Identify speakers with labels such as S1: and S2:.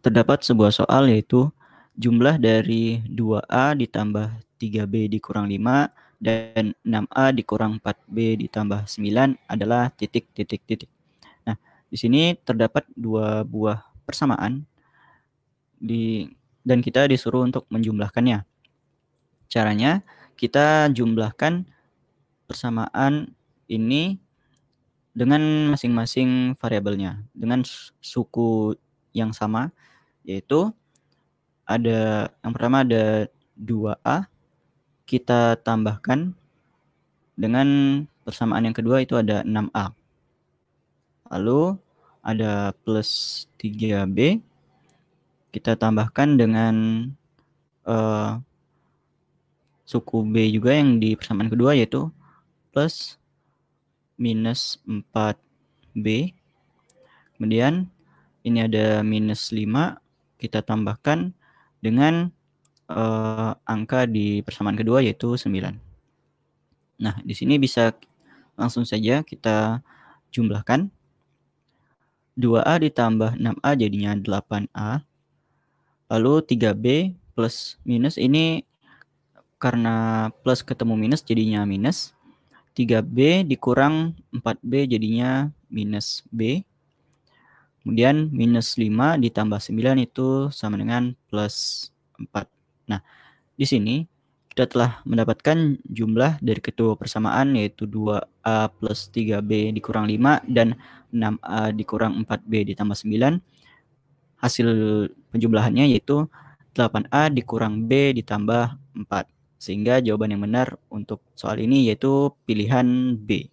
S1: terdapat sebuah soal yaitu jumlah dari 2A ditambah 3B dikurang 5 dan 6A dikurang 4B ditambah 9 adalah titik titik titik. Nah, di sini terdapat dua buah persamaan di dan kita disuruh untuk menjumlahkannya. Caranya kita jumlahkan persamaan ini dengan masing-masing variabelnya dengan suku yang sama yaitu ada yang pertama ada 2A kita tambahkan dengan persamaan yang kedua itu ada 6A. Lalu ada plus 3B kita tambahkan dengan uh, suku B juga yang di persamaan kedua yaitu plus minus 4B. Kemudian ini ada minus 5 kita tambahkan dengan uh, angka di persamaan kedua yaitu 9. Nah, di sini bisa langsung saja kita jumlahkan. 2A ditambah 6A jadinya 8A. Lalu 3B plus minus ini karena plus ketemu minus jadinya minus. 3B dikurang 4B jadinya minus B. Kemudian minus 5 ditambah 9 itu sama dengan plus 4. Nah, di sini kita telah mendapatkan jumlah dari ketua persamaan yaitu 2A plus 3B dikurang 5 dan 6A dikurang 4B ditambah 9. Hasil penjumlahannya yaitu 8A dikurang B ditambah 4. Sehingga jawaban yang benar untuk soal ini yaitu pilihan B.